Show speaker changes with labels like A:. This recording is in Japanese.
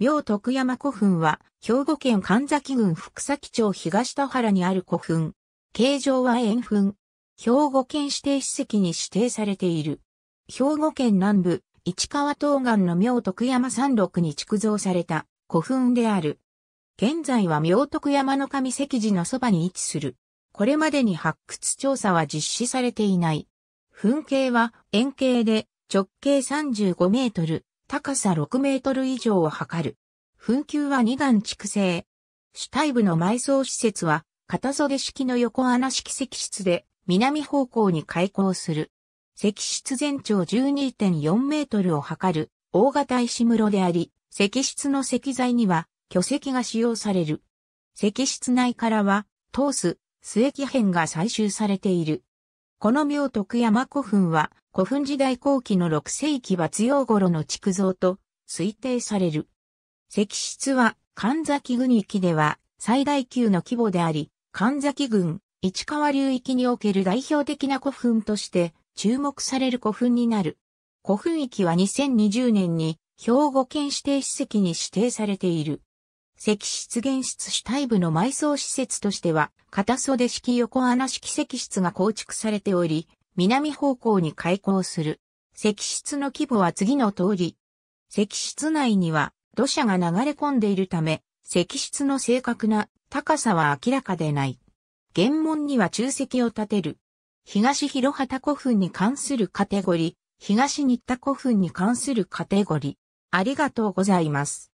A: 明徳山古墳は、兵庫県神崎郡福崎町東田原にある古墳。形状は円墳。兵庫県指定史跡に指定されている。兵庫県南部、市川東岸の明徳山山麓に築造された古墳である。現在は明徳山の上石寺のそばに位置する。これまでに発掘調査は実施されていない。墳形は円形で直径35メートル、高さ6メートル以上を測る。墳丘は2段築成。主体部の埋葬施設は、片袖式の横穴式石室で、南方向に開口する。石室全長12.4メートルを測る、大型石室であり、石室の石材には、巨石が使用される。石室内からは、通す、末木片が採集されている。この妙徳山古墳は、古墳時代後期の6世紀末用頃の築造と推定される。石室は神崎郡域では最大級の規模であり、神崎郡、市川流域における代表的な古墳として注目される古墳になる。古墳域は2020年に兵庫県指定史跡に指定されている。石室現室主体部の埋葬施設としては、片袖式横穴式石室が構築されており、南方向に開港する。石室の規模は次の通り。石室内には土砂が流れ込んでいるため、石室の正確な高さは明らかでない。原門には中石を建てる。東広畑古墳に関するカテゴリー、東新田古墳に関するカテゴリー。ありがとうございま
B: す。